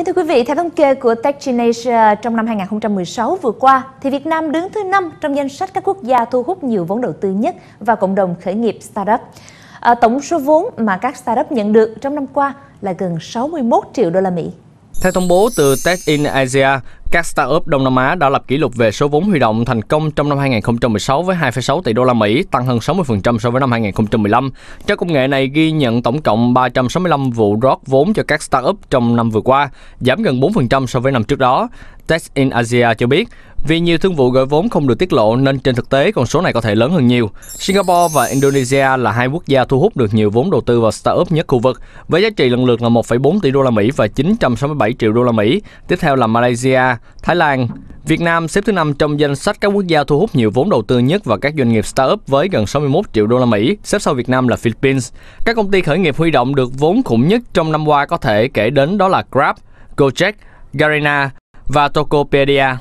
Kính thưa quý vị, theo thống kê của TechChinasia trong năm 2016 vừa qua, thì Việt Nam đứng thứ 5 trong danh sách các quốc gia thu hút nhiều vốn đầu tư nhất và cộng đồng khởi nghiệp startup. À, tổng số vốn mà các startup nhận được trong năm qua là gần 61 triệu đô la Mỹ. Theo thông bố từ Tech in Asia, các startup Đông Nam Á đã lập kỷ lục về số vốn huy động thành công trong năm 2016 với 2,6 tỷ đô la Mỹ, tăng hơn 60% so với năm 2015. Trái công nghệ này ghi nhận tổng cộng 365 vụ rót vốn cho các startup trong năm vừa qua, giảm gần 4% so với năm trước đó. Tech in Asia cho biết, vì nhiều thương vụ gửi vốn không được tiết lộ nên trên thực tế con số này có thể lớn hơn nhiều. Singapore và Indonesia là hai quốc gia thu hút được nhiều vốn đầu tư vào startup nhất khu vực với giá trị lần lượt là 1,4 tỷ đô la Mỹ và 967 triệu đô la Mỹ. Tiếp theo là Malaysia, Thái Lan, Việt Nam xếp thứ năm trong danh sách các quốc gia thu hút nhiều vốn đầu tư nhất và các doanh nghiệp startup với gần 61 triệu đô la Mỹ, xếp sau Việt Nam là Philippines. Các công ty khởi nghiệp huy động được vốn khủng nhất trong năm qua có thể kể đến đó là Grab, Gojek, Garena và Tokopedia.